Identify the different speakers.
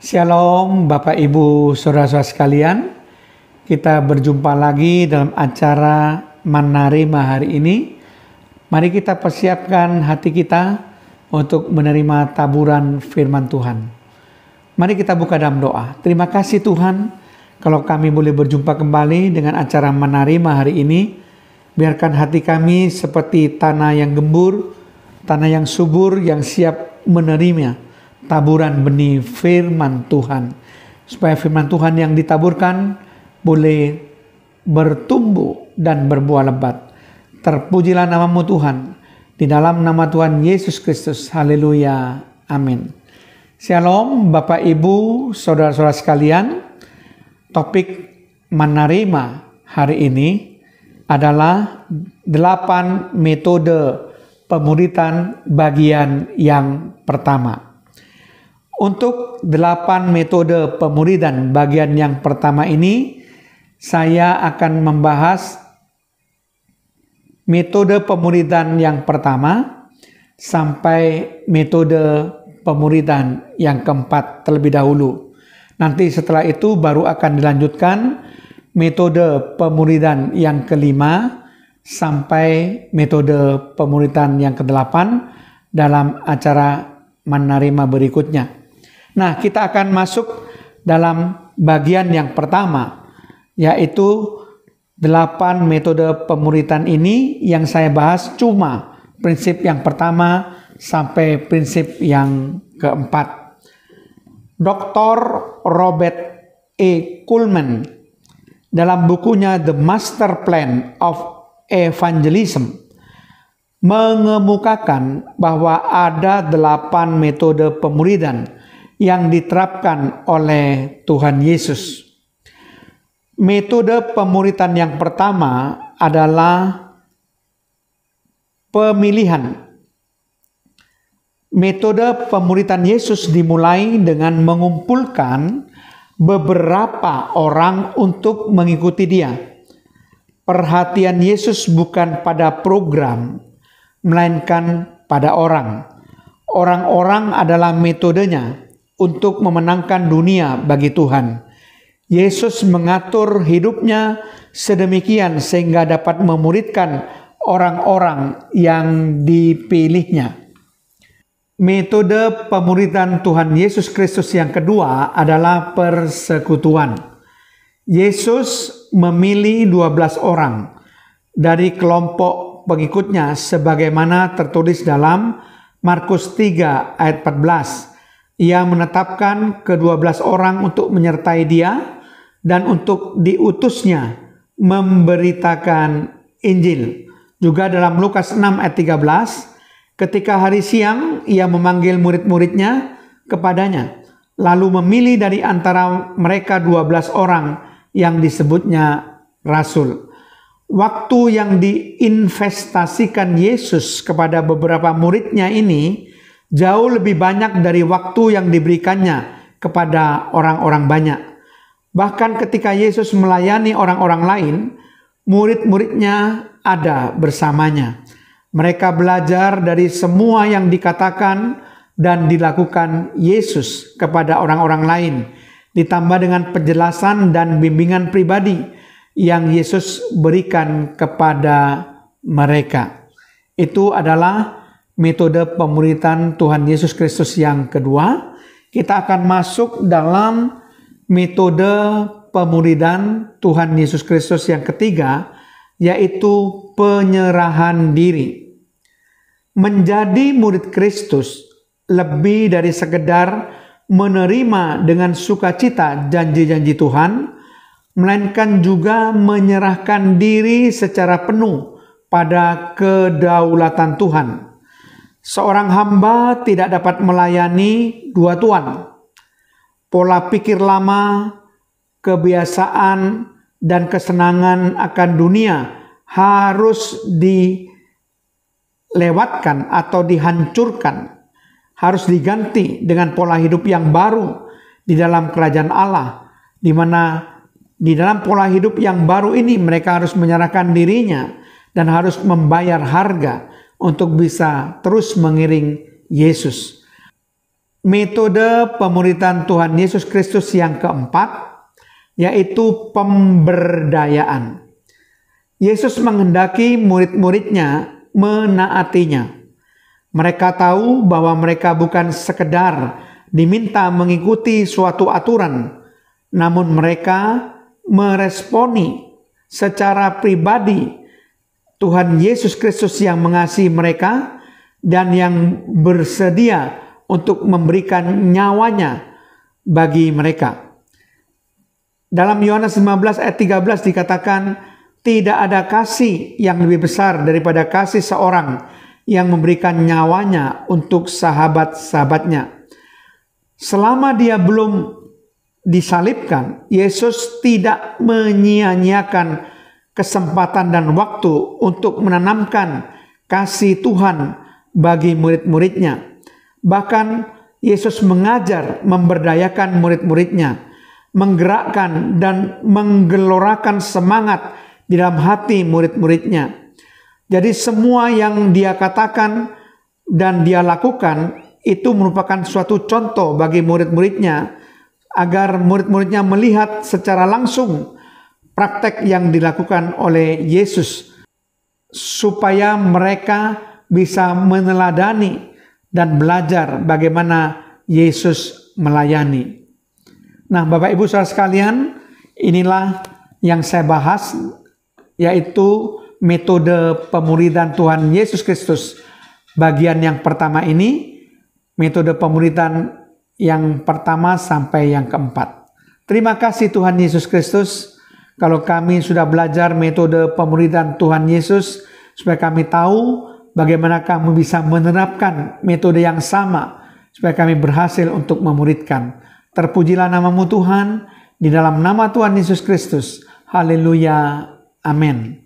Speaker 1: Shalom Bapak Ibu Saudara-saudara sekalian. Kita berjumpa lagi dalam acara Manarima hari ini. Mari kita persiapkan hati kita untuk menerima taburan firman Tuhan. Mari kita buka dalam doa. Terima kasih Tuhan kalau kami boleh berjumpa kembali dengan acara Manarima hari ini. Biarkan hati kami seperti tanah yang gembur, tanah yang subur yang siap menerimanya taburan benih firman Tuhan. Supaya firman Tuhan yang ditaburkan boleh bertumbuh dan berbuah lebat. Terpujilah namamu Tuhan. Di dalam nama Tuhan Yesus Kristus. Haleluya. Amin. Shalom Bapak Ibu, Saudara-saudara sekalian. Topik menerima hari ini adalah 8 metode pemuritan bagian yang pertama. Untuk delapan metode pemuridan bagian yang pertama ini, saya akan membahas metode pemuridan yang pertama sampai metode pemuridan yang keempat terlebih dahulu. Nanti setelah itu baru akan dilanjutkan metode pemuridan yang kelima sampai metode pemuridan yang kedelapan dalam acara menerima berikutnya. Nah, kita akan masuk dalam bagian yang pertama, yaitu delapan metode pemuritan ini yang saya bahas cuma prinsip yang pertama sampai prinsip yang keempat. Dr. Robert E. Kuhlman dalam bukunya The Master Plan of Evangelism mengemukakan bahwa ada delapan metode pemuridan yang diterapkan oleh Tuhan Yesus. Metode pemuritan yang pertama adalah pemilihan. Metode pemuritan Yesus dimulai dengan mengumpulkan beberapa orang untuk mengikuti Dia. Perhatian Yesus bukan pada program, melainkan pada orang. Orang-orang adalah metodenya, untuk memenangkan dunia bagi Tuhan. Yesus mengatur hidupnya sedemikian sehingga dapat memuridkan orang-orang yang dipilihnya. Metode pemuridan Tuhan Yesus Kristus yang kedua adalah persekutuan. Yesus memilih 12 orang dari kelompok pengikutnya sebagaimana tertulis dalam Markus 3 ayat 14. Ia menetapkan kedua belas orang untuk menyertai dia dan untuk diutusnya memberitakan Injil. Juga dalam Lukas 6 ayat 13, ketika hari siang ia memanggil murid-muridnya kepadanya, lalu memilih dari antara mereka dua belas orang yang disebutnya rasul. Waktu yang diinvestasikan Yesus kepada beberapa muridnya ini jauh lebih banyak dari waktu yang diberikannya kepada orang-orang banyak. Bahkan ketika Yesus melayani orang-orang lain, murid-muridnya ada bersamanya. Mereka belajar dari semua yang dikatakan dan dilakukan Yesus kepada orang-orang lain, ditambah dengan penjelasan dan bimbingan pribadi yang Yesus berikan kepada mereka. Itu adalah metode pemuritan Tuhan Yesus Kristus yang kedua, kita akan masuk dalam metode pemuridan Tuhan Yesus Kristus yang ketiga, yaitu penyerahan diri. Menjadi murid Kristus lebih dari sekedar menerima dengan sukacita janji-janji Tuhan, melainkan juga menyerahkan diri secara penuh pada kedaulatan Tuhan. Seorang hamba tidak dapat melayani dua tuan. Pola pikir lama, kebiasaan, dan kesenangan akan dunia harus dilewatkan atau dihancurkan, harus diganti dengan pola hidup yang baru di dalam kerajaan Allah, di mana di dalam pola hidup yang baru ini mereka harus menyerahkan dirinya dan harus membayar harga untuk bisa terus mengiring Yesus. Metode pemuritan Tuhan Yesus Kristus yang keempat yaitu pemberdayaan. Yesus menghendaki murid-muridnya menaatinya. Mereka tahu bahwa mereka bukan sekedar diminta mengikuti suatu aturan, namun mereka meresponi secara pribadi Tuhan Yesus Kristus yang mengasihi mereka dan yang bersedia untuk memberikan nyawanya bagi mereka. Dalam Yohanes 15 ayat 13 dikatakan, tidak ada kasih yang lebih besar daripada kasih seorang yang memberikan nyawanya untuk sahabat-sahabatnya. Selama dia belum disalibkan, Yesus tidak menyia-nyiakan kesempatan dan waktu untuk menanamkan kasih Tuhan bagi murid-muridnya. Bahkan Yesus mengajar memberdayakan murid-muridnya, menggerakkan dan menggelorakan semangat di dalam hati murid-muridnya. Jadi semua yang dia katakan dan dia lakukan itu merupakan suatu contoh bagi murid-muridnya agar murid-muridnya melihat secara langsung praktek yang dilakukan oleh Yesus supaya mereka bisa meneladani dan belajar bagaimana Yesus melayani. Nah, Bapak Ibu Saudara sekalian, inilah yang saya bahas yaitu metode pemuridan Tuhan Yesus Kristus. Bagian yang pertama ini metode pemuridan yang pertama sampai yang keempat. Terima kasih Tuhan Yesus Kristus. Kalau kami sudah belajar metode pemuridan Tuhan Yesus, supaya kami tahu bagaimana kami bisa menerapkan metode yang sama, supaya kami berhasil untuk memuridkan. Terpujilah namamu Tuhan, di dalam nama Tuhan Yesus Kristus. Haleluya. Amin.